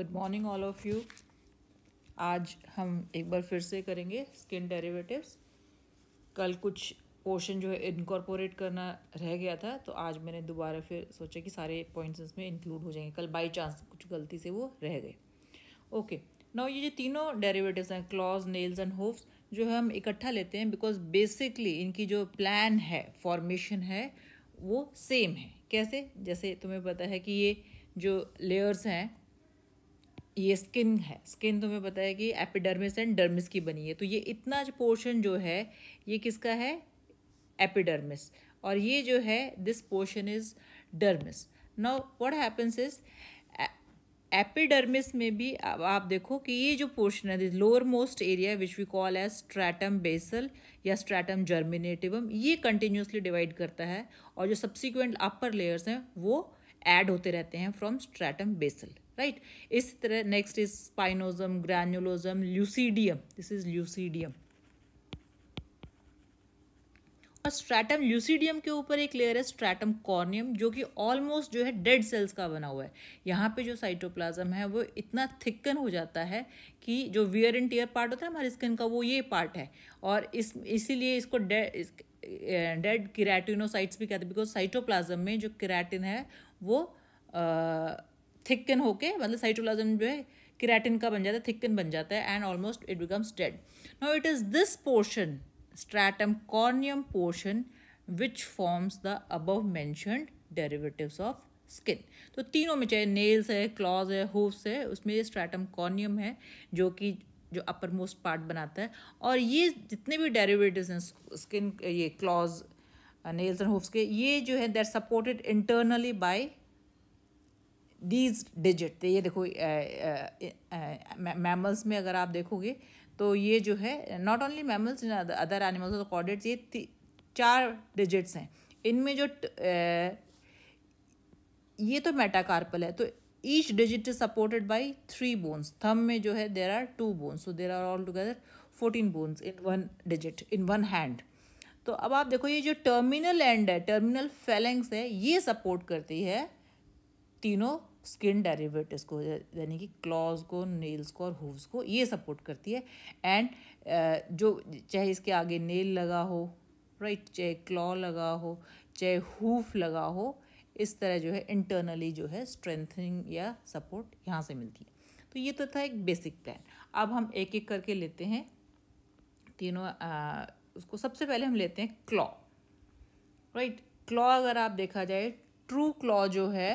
Good morning all of you आज हम एक बार फिर से करेंगे स्किन डेरिवेटिव्स कल कुछ पोर्शन जो है इनकॉर्पोरेट करना रह गया था तो आज मैंने दोबारा फिर सोचा कि सारे पॉइंट्स इसमें इंक्लूड हो जाएंगे कल बाई चांस कुछ गलती से वो रह गए ओके ना ये जो तीनों डेरिवेटिव्स हैं क्लॉज नेल्स एंड होफ्स जो है हम इकट्ठा लेते हैं बिकॉज बेसिकली इनकी जो प्लान है फॉर्मेशन है वो सेम है कैसे जैसे तुम्हें पता है कि ये जो लेयर्स हैं ये स्किन है स्किन तुम्हें तो पता है कि एपिडर्मिस एंड डर्मिस की बनी है तो ये इतना जो पोर्शन जो है ये किसका है एपिडर्मिस और ये जो है this portion is dermis now what happens is epidermis में भी अब आप देखो कि ये जो पोर्शन है lower most area which we call as stratum basal या स्ट्रैटम जर्मिनेटिवम ये कंटिन्यूसली डिवाइड करता है और जो सब्सिक्वेंट अपर लेयर्स हैं वो एड होते रहते हैं फ्रॉम स्ट्रैटम बेसल राइट इस तरह next is spinosum granulosum lucidum this is lucidum और स्ट्रैटम ल्यूसीडियम के ऊपर एक लेयर है स्ट्रैटम कॉर्नियम जो कि ऑलमोस्ट जो है डेड सेल्स का बना हुआ है यहाँ पे जो साइटोप्लाज्म है वो इतना थिक्कन हो जाता है कि जो वियर एंड टीयर पार्ट होता है हमारे स्किन का वो ये पार्ट है और इस इसीलिए इसको डेड डेड किराटिनोसाइट्स भी कहते हैं बिकॉज साइटोप्लाज्म में जो किराटिन है वो आ, थिकन होके मतलब साइटोप्लाज्म जो है किराटिन का बन जाता है थिकन बन जाता है and almost it becomes dead now it is this portion stratum corneum portion which forms the above mention derivative of skin तो तीनों में चाहे नेल्स है क्लॉज है होफ्स है उसमें ये स्ट्रैटम कॉर्नियम है जो कि जो अपर मोस्ट पार्ट बनाता है और ये जितने भी डेरिवेटिव हैं स्किन ये क्लॉज नेल्स एंड होफ्स के ये जो है they are supported internally by these digit ये देखो मैमल्स में अगर आप देखोगे तो ये जो है not only mammals in other animals और ये चार डिजिट्स हैं इनमें जो आ, ये तो मेटाकार्पल है तो each digit is supported by three bones thumb में जो है there are two bones so there are all together fourteen bones in one digit in one hand तो अब आप देखो ये जो टर्मिनल एंड है टर्मिनल फेलेंग्स है ये सपोर्ट करती है तीनों स्किन डेरिवेटिव को यानी कि क्लॉज को नेल्स को और हूव्स को ये सपोर्ट करती है एंड uh, जो चाहे इसके आगे नेल लगा हो राइट चाहे क्लॉ लगा हो चाहे हूफ लगा हो इस तरह जो है इंटरनली जो है स्ट्रेंथनिंग या सपोर्ट यहाँ से मिलती है तो ये तो था एक बेसिक प्लान अब हम एक एक करके लेते हैं तीनों uh, उसको सबसे पहले हम लेते हैं क्लॉ राइट क्लॉ अगर आप देखा जाए ट्रू क्लॉ जो है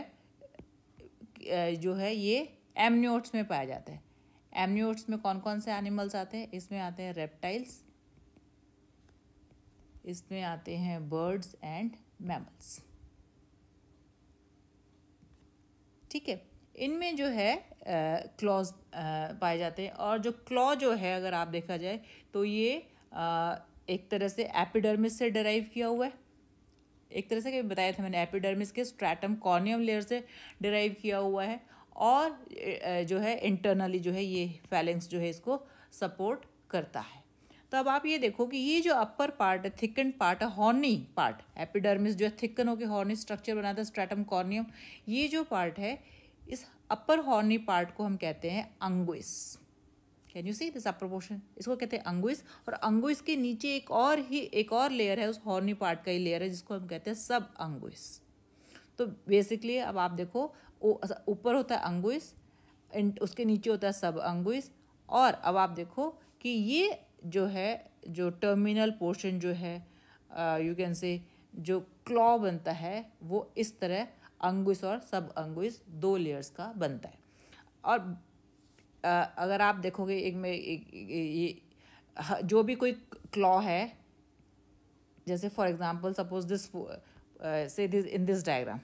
जो है ये एमन्योट्स में पाया जाता है एमन्योट्स में कौन कौन से एनिमल्स आते हैं इसमें आते हैं रेप्टाइल्स इसमें आते हैं बर्ड्स एंड मैमल्स ठीक है इनमें जो है क्लॉज पाए जाते हैं और जो क्लॉ जो है अगर आप देखा जाए तो ये आ, एक तरह से एपिडर्मिस से डराइव किया हुआ है एक तरह से बताया था मैंने एपिडर्मिस के स्ट्रैटम कॉर्नियम लेयर से डिराइव किया हुआ है और जो है इंटरनली जो है ये फैलेंस जो है इसको सपोर्ट करता है तो अब आप ये देखो कि ये जो अपर पार्ट है थिकन पार्ट है हॉर्नी पार्ट एपिडर्मिस जो है थिकन होकर हॉर्नी स्ट्रक्चर बनाता है स्ट्रैटम कॉर्नियम ये जो पार्ट है इस अपर हॉर्नी पार्ट को हम कहते हैं unguis can you see this upper portion इसको कहते हैं अंगुइस और अंगुइस के नीचे एक और ही एक और लेयर है उस हॉर्नी पार्ट का ही लेयर है जिसको हम कहते हैं सब अंगुइस तो बेसिकली अब आप देखो ऊपर होता है अंगुइस एंड उसके नीचे होता है सब अंगुइस और अब आप देखो कि ये जो है जो टर्मिनल पोर्शन जो है यू कैन से जो क्लॉ बनता है वो इस तरह अंगुइस और सब अंगुइस दो लेयर्स का बनता है और अगर आप देखोगे एक में एक, ये जो भी कोई क्लॉ है जैसे फॉर एग्जांपल सपोज दिस से दिस इन दिस डायग्राम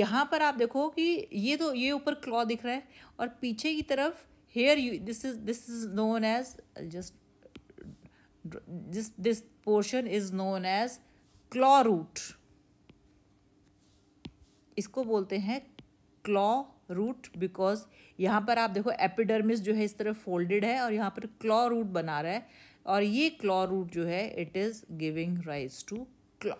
यहाँ पर आप देखो कि ये तो ये ऊपर क्लॉ दिख रहा है और पीछे की तरफ here you this is this is known as just this this portion is known as claw root इसको बोलते हैं क्लॉ रूट बिकॉज यहाँ पर आप देखो एपिडर्मिस जो है इस तरह फोल्डेड है और यहाँ पर क्लॉ रूट बना रहा है और ये क्लॉ रूट जो है it is giving rise to claw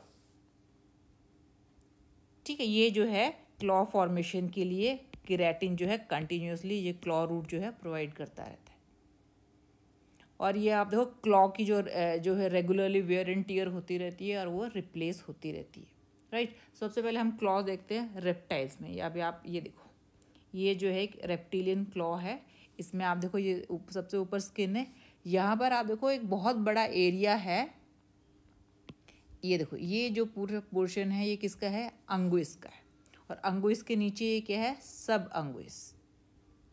ठीक है ये जो है क्लॉ फॉर्मेशन के लिए किरेटिन जो है कंटिन्यूसली ये क्लॉ रूट जो है प्रोवाइड करता रहता है और ये आप देखो क्लॉ की जो जो है रेगुलरली वेयर एंड टीयर होती रहती है और वो रिप्लेस होती रहती है राइट सबसे पहले हम क्लॉ देखते हैं रेप्टाइल्स में या अभी आप ये देखो ये जो है एक रेप्टिलियन क्लॉ है इसमें आप देखो ये सबसे ऊपर स्किन है यहाँ पर आप देखो एक बहुत बड़ा एरिया है ये देखो ये जो पूरा पोर्शन है ये किसका है अंगुइस का है और अंगुइस के नीचे ये क्या है सब अंगुइस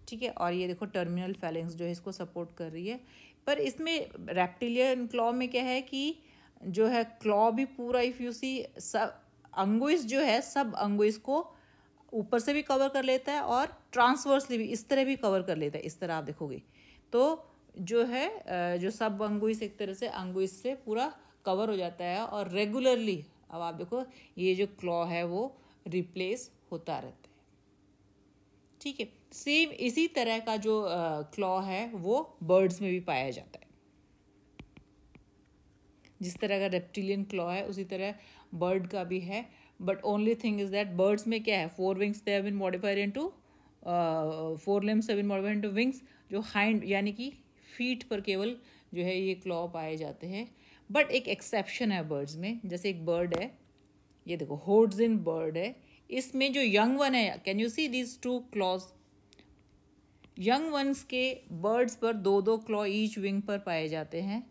ठीक है और ये देखो टर्मिनल फैलेंस जो है इसको सपोर्ट कर रही है पर इसमें रेप्टिलियन क्लॉ में क्या है कि जो है क्लॉ भी पूरा इफ़ यू सी सब अंगुइस जो है सब अंगुइस को ऊपर से भी कवर कर लेता है और ट्रांसवर्सली भी इस तरह भी कवर कर लेता है इस तरह आप देखोगे तो जो है जो सब अंगुइस एक तरह से अंगुइस से पूरा कवर हो जाता है और रेगुलरली अब आप देखो ये जो क्लॉ है वो रिप्लेस होता रहता है ठीक है सेम इसी तरह का जो क्लॉ है वो बर्ड्स में भी पाया जाता है जिस तरह का रेप्टिलियन क्लॉ है उसी तरह बर्ड का भी है but only thing is that birds में क्या है fore wings they have been modified into fore limbs have been modified into wings जो हाइंड यानी कि फीट पर केवल जो है ये क्लॉ पाए जाते हैं बट एक एक्सेप्शन है बर्ड्स में जैसे एक बर्ड है ये देखो होड्स इन बर्ड है इसमें जो यंग वन है can you see these two claws young ones के बर्ड्स पर दो दो क्लॉ ईच विंग पर पाए जाते हैं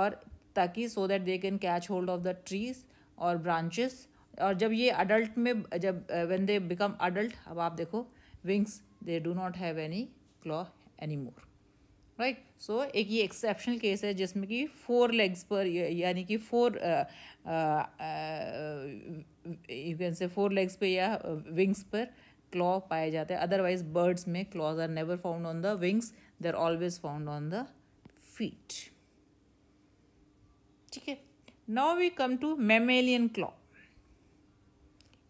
और ताकि so that they can catch hold of the trees और ब्रांचेस और जब ये अडल्ट में जब वेन दे बिकम अडल्ट अब आप देखो wings they do not have any claw any more right so एक ये एक्सेप्शनल केस है जिसमें कि फोर लेग्स पर यानी कि fore you can say fore legs पे या विंग्स uh, पर क्लॉ पाए जाते हैं अदरवाइज बर्ड्स में claws are never found on the wings they are always found on the feet ठीक है now we come to mammalian claw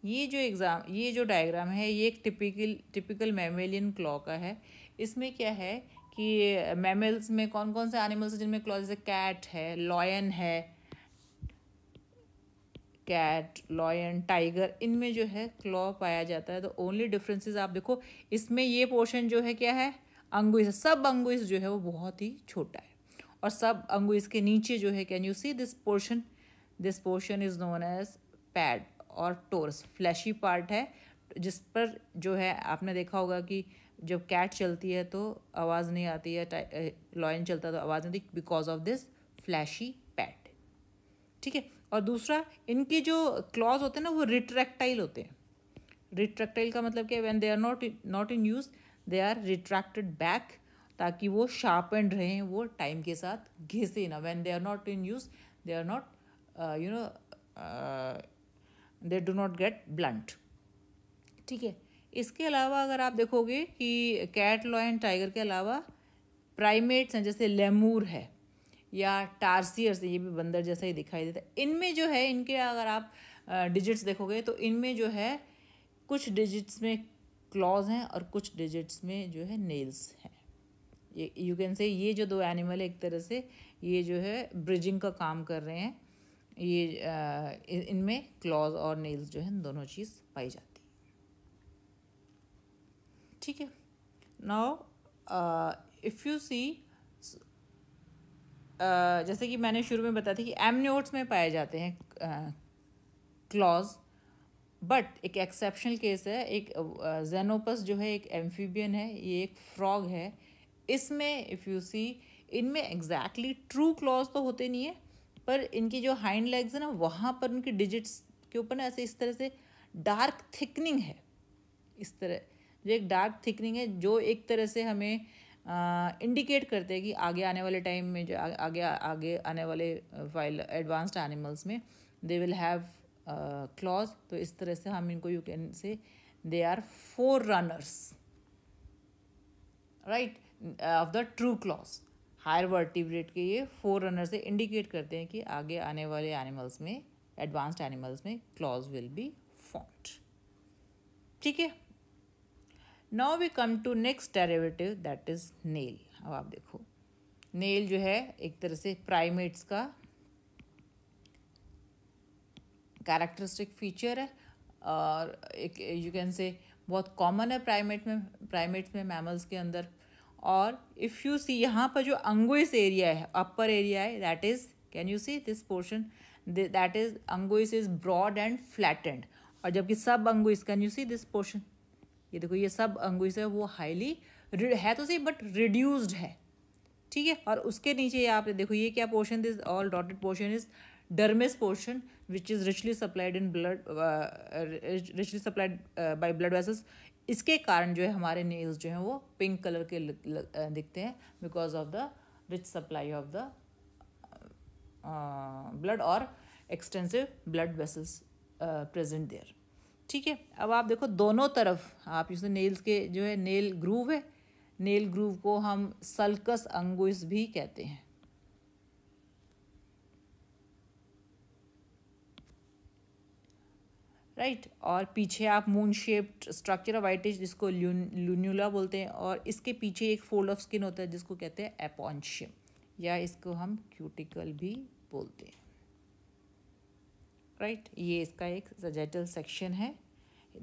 ये जो एग्ज़ाम ये जो डायग्राम है ये एक टिपिकल टिपिकल मेमेलियन क्लॉ का है इसमें क्या है कि मेमल्स में कौन कौन से एनिमल्स हैं जिनमें क्लॉ जैसे कैट है लॉयन है कैट लॉयन टाइगर इनमें जो है क्लॉ पाया जाता है तो ओनली डिफरेंसेस आप देखो इसमें ये पोर्शन जो है क्या है अंगुइस सब अंगुइस जो है वो बहुत ही छोटा है और सब अंगुइस के नीचे जो है can you see this portion this portion is known as pad और टोर्स फ्लैशी पार्ट है जिस पर जो है आपने देखा होगा कि जब कैट चलती है तो आवाज़ नहीं आती है लॉयन चलता है तो आवाज़ नहीं आती because of this fleshy pad ठीक है और दूसरा इनके जो क्लॉज होते हैं ना वो रिट्रैक्टाइल होते हैं रिट्रैक्टाइल का मतलब क्या when they are not not in use they are retracted back ताकि वो शार्पेंड रहें वो टाइम के साथ घिसे ना when they are not in use they are not you know they do not get blunt ठीक है इसके अलावा अगर आप देखोगे कि कैट लॉयन टाइगर के अलावा प्राइमेट्स हैं जैसे लेमूर है या टारसियर्स ये भी बंदर जैसा ही दिखाई देता है इनमें जो है इनके अगर आप डिजिट्स देखोगे तो इनमें जो है कुछ डिजिट्स में क्लॉज हैं और कुछ डिजिट्स में जो है नेल्स हैं ये यू कैन से ये जो दो एनिमल है एक तरह से ये जो है ब्रिजिंग का काम कर रहे हैं ये इनमें क्लॉज और नेल्स जो है दोनों चीज़ पाई जाती ठीक है नाउ इफ़ यू सी जैसे कि मैंने शुरू में बताया था कि एमनोट्स में पाए जाते हैं क्लॉज बट एक एक्सेप्शनल केस है एक जेनोपस जो है एक एम्फीबियन है ये एक फ्रॉग है इसमें इफ़ यू सी इनमें एग्जैक्टली ट्रू क्लॉज तो होते नहीं है पर इनकी जो हाइंड लेग्स है ना वहाँ पर उनकी डिजिट्स के ऊपर ना ऐसे इस तरह से डार्क थिकनिंग है इस तरह जो एक डार्क थिकनिंग है जो एक तरह से हमें इंडिकेट करते हैं कि आगे आने वाले टाइम में जो आगे आगे, आगे आने वाले वाइल्ड एडवांस्ड एनिमल्स में दे विल हैव क्लॉज तो इस तरह से हम इनको you can say they are forerunners right of the true claws higher vertebrate के ये फोर रनर से इंडिकेट करते हैं कि आगे आने वाले एनिमल्स में एडवांस्ड एनिमल्स में क्लॉज विल बी फॉन्ट ठीक है now we come to next derivative that is nail अब आप देखो नेल जो है एक तरह से प्राइमेट्स का कैरेक्टरिस्टिक फीचर है और एक यू कैन से बहुत कॉमन है प्राइमेट में प्राइमेट्स में मैमल्स के अंदर और इफ़ यू सी यहाँ पर जो अंगोइस एरिया है अपर एरिया है that is can you see this portion that is unguis is broad and flattened और जबकि subunguis can you see this portion ये देखो ये सब अंगुइस है वो हाईली है तो सही बट रिड्यूस्ड है ठीक है और उसके नीचे आप देखो ये क्या portion this all dotted portion is dermis portion which is richly supplied in blood richly supplied by blood वैसेज इसके कारण जो है हमारे नेल्स जो हैं वो पिंक कलर के दिखते हैं because of the rich supply of the blood और extensive blood vessels present there ठीक है अब आप देखो दोनों तरफ आप इसमें नेल्स के जो है नेल ग्रूव है नेल ग्रूव को हम सल्कस अंगुइस भी कहते हैं राइट right? और पीछे आप moon shaped structure of whitish जिसको लून्यूला बोलते हैं और इसके पीछे एक फोल्ड ऑफ स्किन होता है जिसको कहते हैं एपोन्शियम या इसको हम क्यूटिकल भी बोलते हैं राइट right? ये इसका एक सजेटल सेक्शन है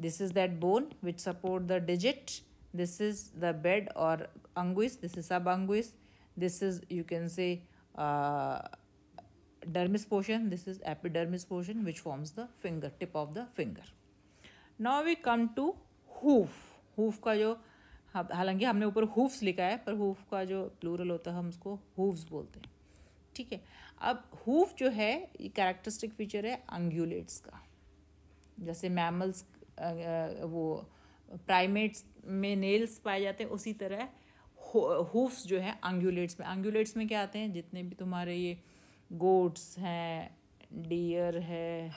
this is that bone which support the digit this is the bed और unguis this is subunguis this is you can say dermis portion this is epidermis portion which forms the finger tip of the finger now we come to hoof hoof ka jo हाँ, हालांकि हमने ऊपर hoofs लिखा है पर hoof का जो plural होता है हम उसको हूफ्स बोलते हैं ठीक है अब हूफ जो है ये कैरेक्टरिस्टिक फीचर है अंगुलेट्स का जैसे मैमल्स वो प्राइमेट्स में नेल्स पाए जाते हैं उसी तरह हूफ्स जो है अंगुलेट्स में अंगुलेट्स में क्या आते हैं जितने भी तुम्हारे ये गोट्स हैं डियर है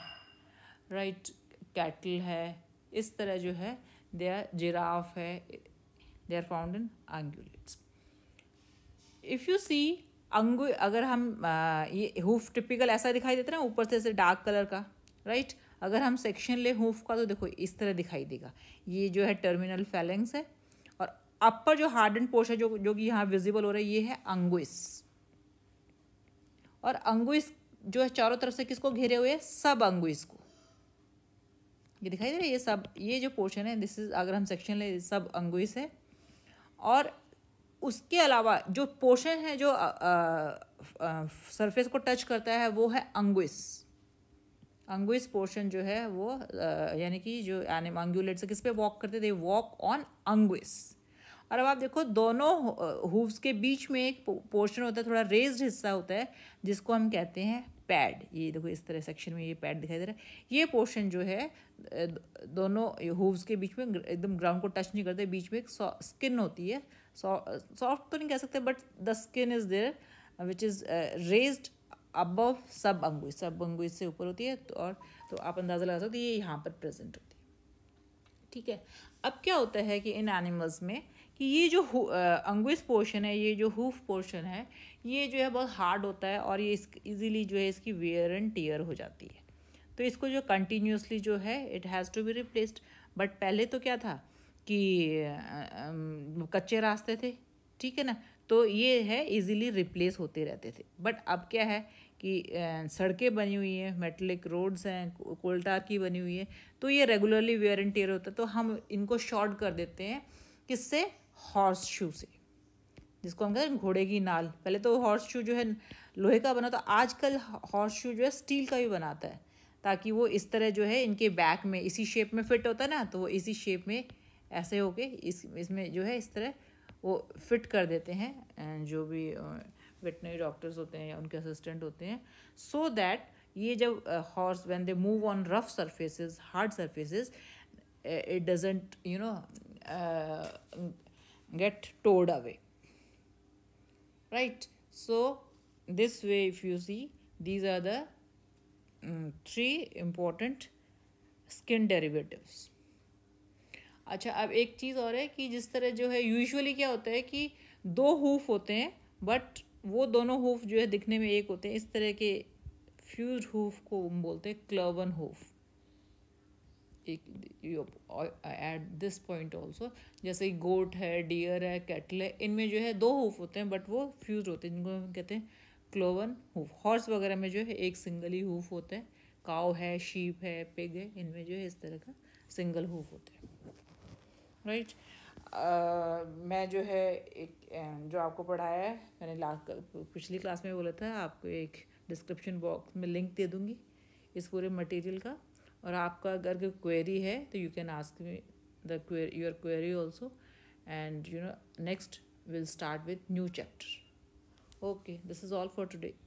राइट कैटल है इस तरह जो है दे आर जिराफ है they are found in ungulates if you see अंगु अगर हम आ, ये हुफ टिपिकल ऐसा दिखाई देता है ना ऊपर से ऐसे डार्क कलर का राइट अगर हम सेक्शन ले हुफ का तो देखो इस तरह दिखाई देगा ये जो है टर्मिनल फैलेंग्स है और अपर जो हार्डन पोर्शन जो जो कि यहाँ विजिबल हो रहा है ये है अंगुइस और अंगुइस जो है चारों तरफ से किसको घेरे हुए सब अंगुइस को ये दिखाई दे रहा है ये सब ये जो पोर्शन है दिस इज अगर हम सेक्शन ले सब अंगुइस है और उसके अलावा जो पोर्शन है जो सरफेस को टच करता है वो है अंगुइस अंगुइस पोर्शन जो है वो यानी कि जो एनिम एंगुलेट से किस पे वॉक करते थे वॉक ऑन अंगुइस और अब आप देखो दोनों हुव्स के बीच में एक पोर्शन होता है थोड़ा रेज्ड हिस्सा होता है जिसको हम कहते हैं पैड ये देखो इस तरह सेक्शन में ये पैड दिखाई दे रहा है ये पोर्शन जो है दोनों हुव्स के बीच में एकदम ग्राउंड को टच नहीं करते बीच में एक स्किन होती है सॉफ्ट तो नहीं कह सकते but the skin is there which is raised above subunguis सब अंगुई से ऊपर होती है तो और तो आप अंदाज़ा लगा सकते ये यहाँ पर प्रेजेंट होती है ठीक है अब क्या होता है कि इन एनिमल्स में कि ये जो अंगुस पोर्शन है ये जो हुफ पोर्शन है ये जो है बहुत हार्ड होता है और ये इस ईज़िली जो है इसकी वेयर एंड टीयर हो जाती है तो इसको जो कंटिन्यूसली जो है it has to be replaced but पहले तो क्या था कि कच्चे रास्ते थे ठीक है ना तो ये है इजीली रिप्लेस होते रहते थे बट अब क्या है कि सड़कें बनी हुई हैं मेटलिक रोड्स हैं कोल्टार की बनी हुई है तो ये रेगुलरली वेयर एंड टेयर होता है तो हम इनको शॉर्ट कर देते हैं किससे हॉर्स शू से जिसको हम कहते हैं घोड़े की नाल पहले तो हॉर्स शू जो है लोहे का बना था आजकल हॉर्स शू जो है स्टील का भी बनाता है ताकि वो इस तरह जो है इनके बैक में इसी शेप में फिट होता है ना तो वो इसी शेप में ऐसे होके इस इसमें जो है इस तरह वो फिट कर देते हैं जो भी वेटनरी डॉक्टर्स होते हैं या उनके असिस्टेंट होते हैं सो so दैट ये जब horse when they move on rough surfaces hard surfaces it doesn't you know get towed away right so this way if you see these are the um, three important skin derivatives अच्छा अब एक चीज़ और है कि जिस तरह जो है यूजुअली क्या होता है कि दो हूफ होते हैं बट वो दोनों हूफ जो है दिखने में एक होते हैं इस तरह के फ्यूज हूफ को हम बोलते हैं क्लवन हूफ एक एट दिस पॉइंट ऑल्सो जैसे गोट है डियर है कैटल है इनमें जो है दो हुफ होते हैं बट वो फ्यूज होते हैं जिनको हम कहते हैं क्लोवन हुफ हॉर्स वगैरह में जो है एक सिंगल ही हुफ होता है काव है शीप है पिग है इनमें जो है इस तरह का सिंगल हुफ होता है राइट right? Uh, मैं जो है एक जो आपको पढ़ाया है मैंने लास्ट पिछली क्लास में बोला था आपको एक डिस्क्रिप्शन बॉक्स में लिंक दे दूँगी इस पूरे मटेरियल का और आपका अगर कोई क्वेरी है तो you can ask me the query your query also and you know next will start with new chapter okay this is all for today